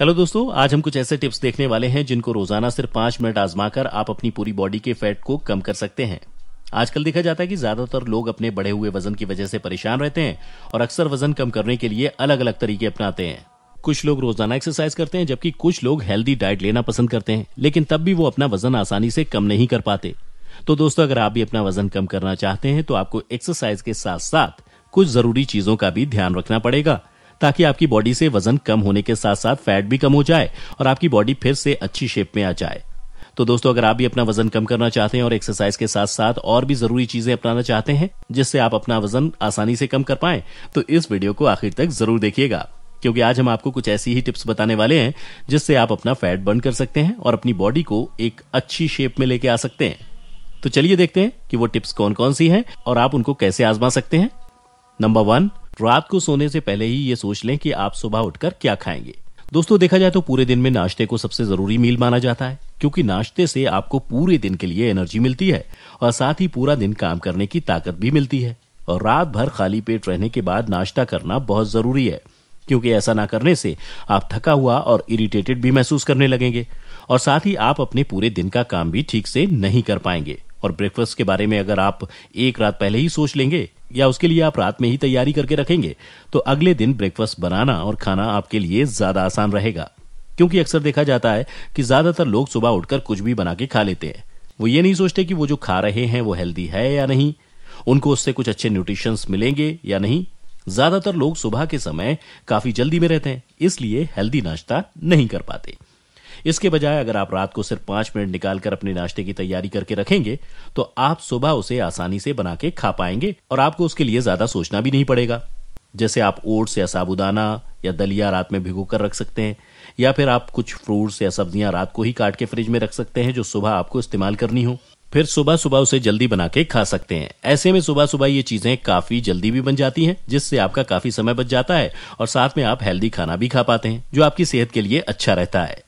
hello दोस्तों आज हम कुछ ऐसे टिप्स देखने वाले हैं जिनको रोजाना सिर्फ पांच मिनट आजमाकर आप अपनी पूरी बॉडी के फैट को कम कर सकते हैं आजकल देखा जाता है कि ज्यादातर लोग अपने बढ़े हुए वजन की वजह से परेशान रहते हैं और अक्सर वजन कम करने के लिए अलग अलग तरीके अपनाते हैं कुछ लोग रोजाना एक्सरसाइज करते हैं जबकि कुछ लोग हेल्दी डाइट लेना पसंद करते हैं लेकिन तब भी वो अपना वजन आसानी से कम नहीं कर पाते तो दोस्तों अगर आप भी अपना वजन कम करना चाहते हैं तो आपको एक्सरसाइज के साथ साथ कुछ जरूरी चीजों का भी ध्यान रखना पड़ेगा ताकि आपकी बॉडी से वजन कम होने के साथ साथ फैट भी कम हो जाए और आपकी बॉडी फिर से अच्छी शेप में आ जाए तो दोस्तों अगर आप भी अपना वजन कम करना चाहते हैं और एक्सरसाइज के साथ साथ और भी जरूरी चीजें अपनाना चाहते हैं जिससे आप अपना वजन आसानी से कम कर पाए तो इस वीडियो को आखिर तक जरूर देखिएगा क्योंकि आज हम आपको कुछ ऐसी ही टिप्स बताने वाले हैं जिससे आप अपना फैट बर्न कर सकते हैं और अपनी बॉडी को एक अच्छी शेप में लेके आ सकते हैं तो चलिए देखते हैं कि वो टिप्स कौन कौन सी हैं और आप उनको कैसे आजमा सकते हैं नंबर वन रात को सोने से पहले ही ये सोच लें कि आप सुबह उठकर क्या खाएंगे दोस्तों देखा जाए तो पूरे दिन में नाश्ते को सबसे जरूरी मील माना जाता है क्योंकि नाश्ते से आपको पूरे दिन के लिए एनर्जी मिलती है और साथ ही पूरा दिन काम करने की ताकत भी मिलती है और रात भर खाली पेट रहने के बाद नाश्ता करना बहुत जरूरी है क्योंकि ऐसा ना करने से आप थका हुआ और इरिटेटेड भी महसूस करने लगेंगे और साथ ही आप अपने पूरे दिन का काम भी ठीक से नहीं कर पाएंगे और ब्रेकफास्ट के बारे में अगर आप एक रात पहले ही सोच लेंगे या उसके लिए आप रात में ही तैयारी करके रखेंगे तो अगले दिन ब्रेकफास्ट बनाना और खाना आपके लिए ज्यादा आसान रहेगा क्योंकि अक्सर देखा जाता है कि ज्यादातर लोग सुबह उठकर कुछ भी बना के खा लेते हैं वो ये नहीं सोचते कि वो जो खा रहे हैं वो हेल्दी है या नहीं उनको उससे कुछ अच्छे न्यूट्रिशंस मिलेंगे या नहीं ज्यादातर लोग सुबह के समय काफी जल्दी में रहते हैं इसलिए हेल्दी नाश्ता नहीं कर पाते इसके बजाय अगर आप रात को सिर्फ पांच मिनट निकालकर अपने नाश्ते की तैयारी करके रखेंगे तो आप सुबह उसे आसानी से बना के खा पाएंगे और आपको उसके लिए ज्यादा सोचना भी नहीं पड़ेगा जैसे आप ओट्स या साबुदाना या दलिया रात में भिगो कर रख सकते हैं या फिर आप कुछ फ्रूट्स या सब्जियां रात को ही काट के फ्रिज में रख सकते हैं जो सुबह आपको इस्तेमाल करनी हो फिर सुबह सुबह उसे जल्दी बना के खा सकते हैं ऐसे में सुबह सुबह ये चीजें काफी जल्दी भी बन जाती हैं जिससे आपका काफी समय बच जाता है और साथ में आप हेल्दी खाना भी खा पाते हैं जो आपकी सेहत के लिए अच्छा रहता है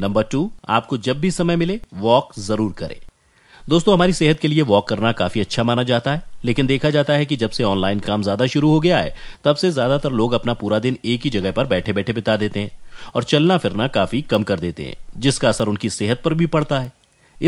नंबर टू आपको जब भी समय मिले वॉक जरूर करें दोस्तों हमारी सेहत के लिए वॉक करना काफी अच्छा माना जाता है लेकिन देखा जाता है कि जब से ऑनलाइन काम ज्यादा शुरू हो गया है तब से ज्यादातर लोग अपना पूरा दिन एक ही जगह पर बैठे बैठे बिता देते हैं और चलना फिरना काफी कम कर देते हैं जिसका असर उनकी सेहत पर भी पड़ता है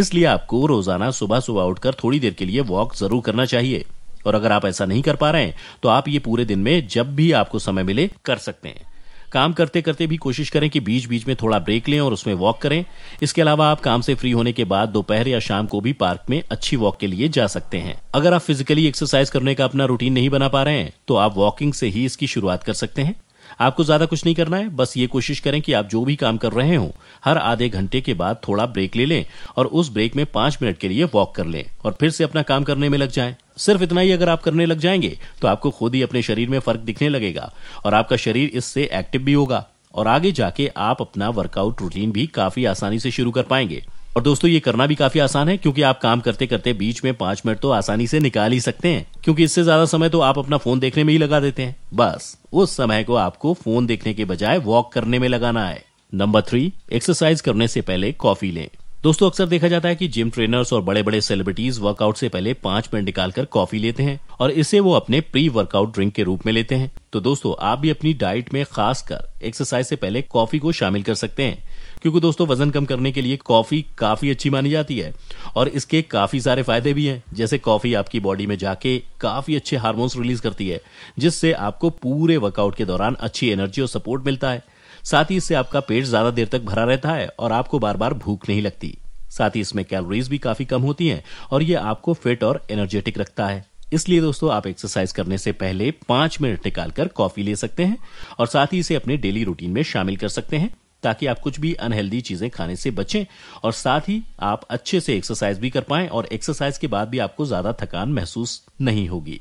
इसलिए आपको रोजाना सुबह सुबह उठकर थोड़ी देर के लिए वॉक जरूर करना चाहिए और अगर आप ऐसा नहीं कर पा रहे हैं तो आप ये पूरे दिन में जब भी आपको समय मिले कर सकते हैं काम करते करते भी कोशिश करें कि बीच बीच में थोड़ा ब्रेक लें और उसमें वॉक करें इसके अलावा आप काम से फ्री होने के बाद दोपहर या शाम को भी पार्क में अच्छी वॉक के लिए जा सकते हैं अगर आप फिजिकली एक्सरसाइज करने का अपना रूटीन नहीं बना पा रहे हैं तो आप वॉकिंग से ही इसकी शुरुआत कर सकते हैं आपको ज्यादा कुछ नहीं करना है बस ये कोशिश करें कि आप जो भी काम कर रहे हो हर आधे घंटे के बाद थोड़ा ब्रेक ले लें और उस ब्रेक में पांच मिनट के लिए वॉक कर लें और फिर से अपना काम करने में लग जाए सिर्फ इतना ही अगर आप करने लग जाएंगे तो आपको खुद ही अपने शरीर में फर्क दिखने लगेगा और आपका शरीर इससे एक्टिव भी होगा और आगे जाके आप अपना वर्कआउट रूटीन भी काफी आसानी से शुरू कर पाएंगे और दोस्तों ये करना भी काफी आसान है क्योंकि आप काम करते करते बीच में पांच मिनट तो आसानी से निकाल ही सकते हैं क्योंकि इससे ज्यादा समय तो आप अपना फोन देखने में ही लगा देते हैं बस उस समय को आपको फोन देखने के बजाय वॉक करने में लगाना है नंबर थ्री एक्सरसाइज करने से पहले कॉफी लें दोस्तों अक्सर देखा जाता है कि जिम ट्रेनर्स और बड़े बड़े सेलिब्रिटीज वर्कआउट से पहले पांच मिनट निकालकर कॉफी लेते हैं और इसे वो अपने प्री वर्कआउट ड्रिंक के रूप में लेते हैं तो दोस्तों आप भी अपनी डाइट में खासकर एक्सरसाइज से पहले कॉफी को शामिल कर सकते हैं क्योंकि दोस्तों वजन कम करने के लिए कॉफी काफी अच्छी मानी जाती है और इसके काफी सारे फायदे भी हैं जैसे कॉफी आपकी बॉडी में जाके काफी अच्छे हार्मोन्स रिलीज करती है जिससे आपको पूरे वर्कआउट के दौरान अच्छी एनर्जी और सपोर्ट मिलता है साथ ही इससे आपका पेट ज्यादा देर तक भरा रहता है और आपको बार बार भूख नहीं लगती साथ ही इसमें कैलोरीज भी काफी कम होती हैं और ये आपको फिट और एनर्जेटिक रखता है इसलिए दोस्तों आप एक्सरसाइज करने से पहले पांच मिनट निकालकर कॉफी ले सकते हैं और साथ ही इसे अपने डेली रूटीन में शामिल कर सकते हैं ताकि आप कुछ भी अनहेल्दी चीजें खाने से बचें और साथ ही आप अच्छे से एक्सरसाइज भी कर पाएं और एक्सरसाइज के बाद भी आपको ज्यादा थकान महसूस नहीं होगी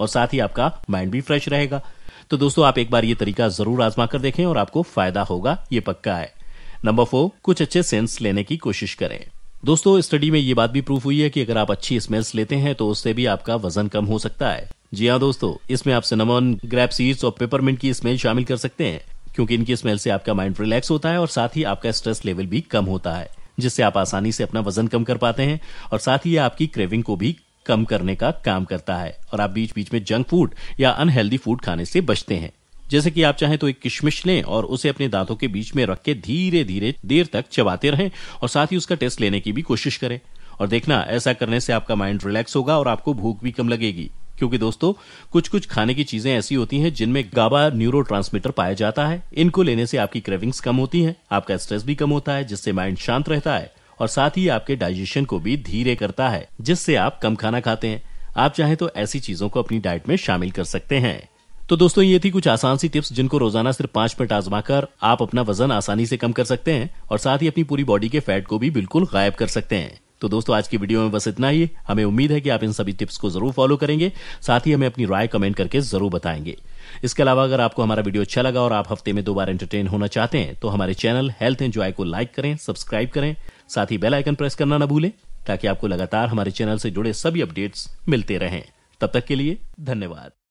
और साथ ही आपका माइंड भी फ्रेश रहेगा तो दोस्तों आप एक बार ये तरीका जरूर आजमा कर देखें और आपको फायदा होगा ये पक्का है नंबर फोर कुछ अच्छे सेंस लेने की कोशिश करें दोस्तों स्टडी में ये बात भी प्रूफ हुई है कि अगर आप अच्छी स्मेल्स लेते हैं तो उससे भी आपका वजन कम हो सकता है जी हाँ दोस्तों इसमें आप सिनेमन ग्रैप सीड्स और पेपरमिंट की स्मेल शामिल कर सकते हैं क्योंकि इनकी स्मेल से आपका माइंड रिलैक्स होता है और साथ ही आपका स्ट्रेस लेवल भी कम होता है जिससे आप आसानी से अपना वजन कम कर पाते हैं और साथ ही आपकी क्रेविंग को भी कम करने का काम करता है और आप बीच बीच में जंक फूड या अनहेल्दी फूड खाने से बचते हैं जैसे कि आप चाहें तो एक किशमिश लें और उसे अपने दांतों के बीच में रख के धीरे धीरे देर तक चबाते रहें और साथ ही उसका टेस्ट लेने की भी कोशिश करें और देखना ऐसा करने से आपका माइंड रिलैक्स होगा और आपको भूख भी कम लगेगी क्योंकि दोस्तों कुछ कुछ खाने की चीजें ऐसी होती हैं जिनमें गाबा न्यूरो पाया जाता है इनको लेने से आपकी क्रेविंग्स कम होती हैं आपका स्ट्रेस भी कम होता है जिससे माइंड शांत रहता है और साथ ही आपके डाइजेशन को भी धीरे करता है जिससे आप कम खाना खाते हैं आप चाहें तो ऐसी चीजों को अपनी डाइट में शामिल कर सकते हैं तो दोस्तों ये थी कुछ आसान सी टिप्स जिनको रोजाना सिर्फ पांच मिनट आजमा कर आप अपना वजन आसानी से कम कर सकते हैं और साथ ही अपनी पूरी बॉडी के फैट को भी बिल्कुल गायब कर सकते हैं तो दोस्तों आज की वीडियो में बस इतना ही हमें उम्मीद है कि आप इन सभी टिप्स को जरूर फॉलो करेंगे साथ ही हमें अपनी राय कमेंट करके जरूर बताएंगे इसके अलावा अगर आपको हमारा वीडियो अच्छा लगा और आप हफ्ते में दो बार एंटरटेन होना चाहते हैं तो हमारे चैनल हेल्थ एंजॉय को लाइक करें सब्सक्राइब करें साथ ही बेल आइकन प्रेस करना ना भूलें ताकि आपको लगातार हमारे चैनल से जुड़े सभी अपडेट्स मिलते रहें तब तक के लिए धन्यवाद